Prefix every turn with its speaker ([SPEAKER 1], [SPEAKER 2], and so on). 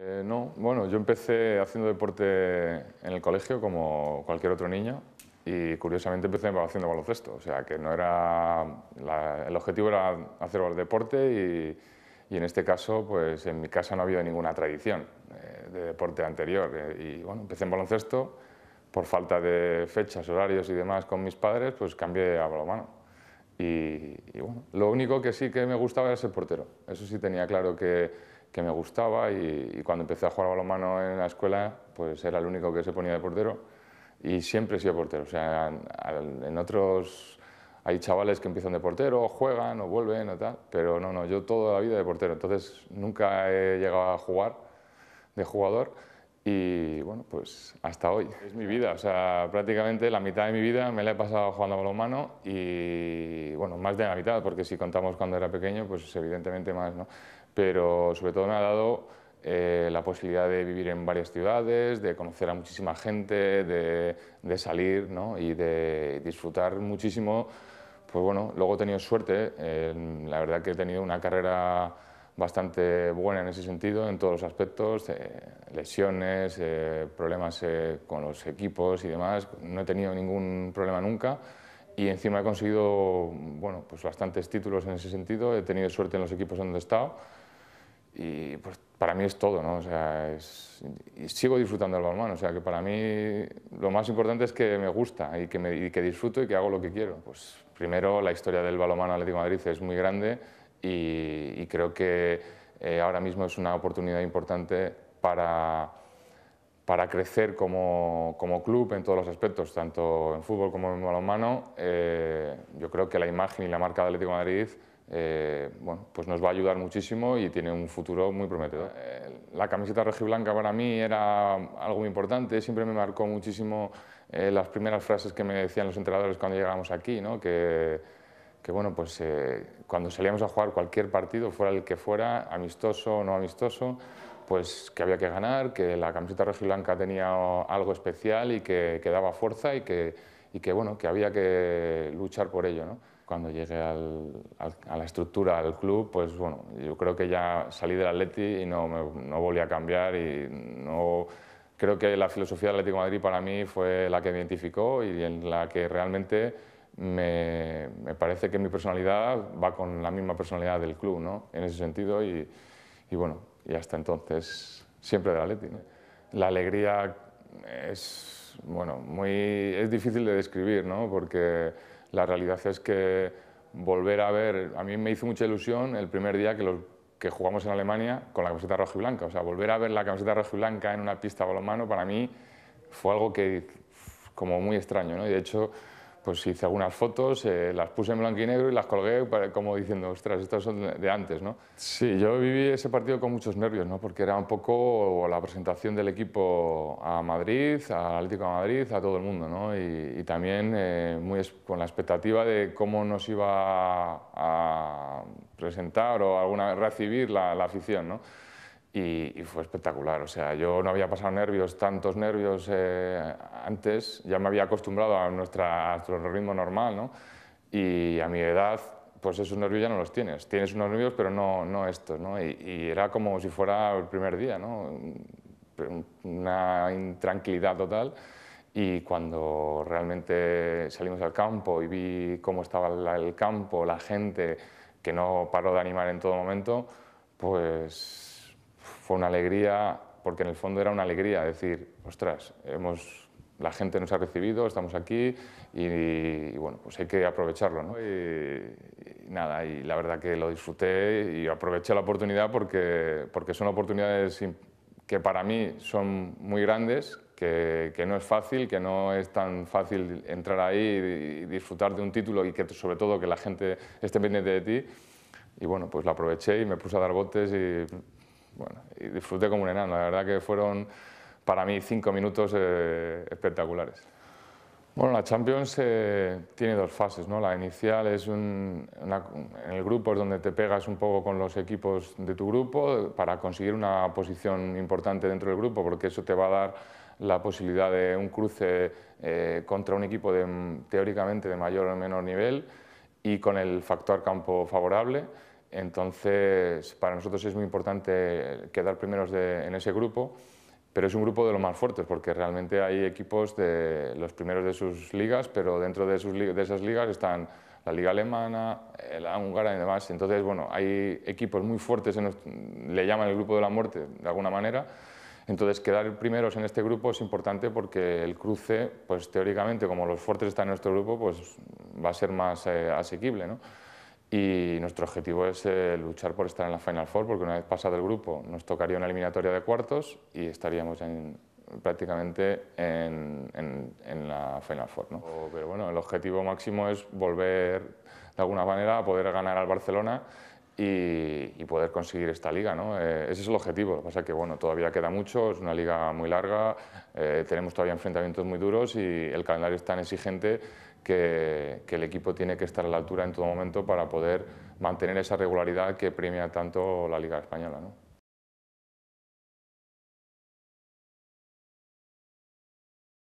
[SPEAKER 1] Eh, no, bueno, yo empecé haciendo deporte en el colegio como cualquier otro niño y curiosamente empecé haciendo baloncesto, o sea que no era... el objetivo era hacer deporte y, en este caso pues en mi casa no había ninguna tradición eh, de deporte anterior eh, y bueno, empecé en baloncesto por falta de fechas, horarios y demás con mis padres pues cambié a balonmano y, y bueno, lo único que sí que me gustaba era ser portero, eso sí tenía claro que que me gustaba y, cuando empecé a jugar balonmano en la escuela, pues era el único que se ponía de portero y siempre he sido portero. O sea, en otros hay chavales que empiezan de portero, juegan o vuelven o tal, pero no, no, yo toda la vida de portero. Entonces nunca he llegado a jugar de jugador y bueno, pues hasta hoy. Es mi vida, o sea, prácticamente la mitad de mi vida me la he pasado jugando a balonmano y bueno, más de la mitad, porque si contamos cuando era pequeño, pues evidentemente más, ¿no? pero sobre todo me ha dado eh, la posibilidad de vivir en varias ciudades, de conocer a muchísima gente, de, salir ¿no? y de disfrutar muchísimo. Pues bueno, luego he tenido suerte, la verdad que he tenido una carrera bastante buena en ese sentido, en todos los aspectos, eh, lesiones, eh, problemas con los equipos y demás. No he tenido ningún problema nunca y encima he conseguido bueno, pues bastantes títulos en ese sentido. He tenido suerte en los equipos donde he estado y pues para mí es todo, ¿no? O sea, sigo disfrutando del balonmano, o sea, que para mí lo más importante es que me gusta y que, me, y que disfruto y que hago lo que quiero. Pues primero, la historia del balonmano Atlético de Madrid es muy grande y, creo que eh, ahora mismo es una oportunidad importante para, para crecer como, como, club en todos los aspectos, tanto en fútbol como en balonmano. Eh, yo creo que la imagen y la marca de Atlético Madrid eh, bueno, pues nos va a ayudar muchísimo y tiene un futuro muy prometedor. Eh, la camiseta Blanca para mí era algo muy importante, siempre me marcó muchísimo eh, las primeras frases que me decían los entrenadores cuando llegábamos aquí, ¿no? que, bueno, pues cuando salíamos a jugar cualquier partido, fuera el que fuera, amistoso o no amistoso, pues que había que ganar, que la camiseta Blanca tenía algo especial y que, que daba fuerza y que, y que, bueno, que había que luchar por ello. ¿no? cuando llegué a la estructura, del club, pues bueno, yo creo que ya salí del Atleti y no, no volví a cambiar y no... Creo que la filosofía del Atlético de Madrid para mí fue la que me identificó y en la que realmente me, parece que mi personalidad va con la misma personalidad del club, ¿no? En ese sentido y, bueno, y hasta entonces siempre del Atleti, La alegría es es, bueno, es difícil de describir, porque la realidad es que volver a ver, a mí me hizo mucha ilusión el primer día que, jugamos en Alemania con la camiseta roja y blanca, o sea, volver a ver la camiseta roja y blanca en una pista balonmano para mí fue algo que como muy extraño, ¿no? de hecho pues hice algunas fotos, eh, las puse en blanco y negro y las colgué como diciendo, ostras, estas son de antes, ¿no? Sí, yo viví ese partido con muchos nervios, ¿no? Porque era un poco la presentación del equipo a Madrid, al Atlético de Madrid, a todo el mundo, ¿no? Y, también eh, muy con la expectativa de cómo nos iba a presentar o alguna recibir la, la afición, ¿no? y, fue espectacular. O sea, yo no había pasado nervios, tantos nervios eh, antes, ya me había acostumbrado a, nuestra, nuestro ritmo normal, ¿no? Y a mi edad, pues esos nervios ya no los tienes. Tienes unos nervios, pero no, no estos, ¿no? Y, y era como si fuera el primer día, ¿no? Una intranquilidad total. Y cuando realmente salimos al campo y vi cómo estaba el campo, la gente, que no paró de animar en todo momento, pues fue una alegría, porque en el fondo era una alegría decir, ostras, hemos, la gente nos ha recibido, estamos aquí y, bueno, pues hay que aprovecharlo. ¿no? Y, nada, y la verdad que lo disfruté y aproveché la oportunidad porque, porque son oportunidades que para mí son muy grandes, que, no es fácil, que no es tan fácil entrar ahí y, disfrutar de un título y que sobre todo que la gente esté pendiente de ti. Y bueno, pues la aproveché y me puse a dar botes y bueno, y disfruté como un enano. La verdad que fueron para mí cinco minutos eh, espectaculares. Bueno, la Champions eh, tiene dos fases, ¿no? La inicial es un, en el grupo es donde te pegas un poco con los equipos de tu grupo eh, para conseguir una posición importante dentro del grupo, porque eso te va a dar la posibilidad de un cruce contra un equipo de, teóricamente de mayor o menor nivel y con el factor campo favorable. Entonces, para nosotros es muy importante quedar primeros en ese grupo, pero es un grupo de los más fuertes, porque realmente hay equipos de los primeros de sus ligas, pero dentro de, esas ligas están la liga alemana, eh, la húngara y demás. Entonces, bueno, hay equipos muy fuertes, le llaman el grupo de la muerte de alguna manera. Entonces, quedar primeros en este grupo es importante porque el cruce, pues teóricamente, como los fuertes están en nuestro grupo, pues va a ser más eh, asequible, ¿no? Y nuestro objetivo es eh, luchar por estar en la Final Four, porque una vez pasado el grupo nos tocaría una eliminatoria de cuartos y estaríamos en, prácticamente en, en, la Final Four. ¿no? Oh, pero bueno, el objetivo máximo es volver de alguna manera a poder ganar al Barcelona y, poder conseguir esta liga. ¿no? Eh, ese es el objetivo. Lo que pasa es que bueno, todavía queda mucho, es una liga muy larga, eh, tenemos todavía enfrentamientos muy duros y el calendario es tan exigente que, el equipo tiene que estar a la altura en todo momento para poder mantener esa regularidad que premia tanto la Liga Española.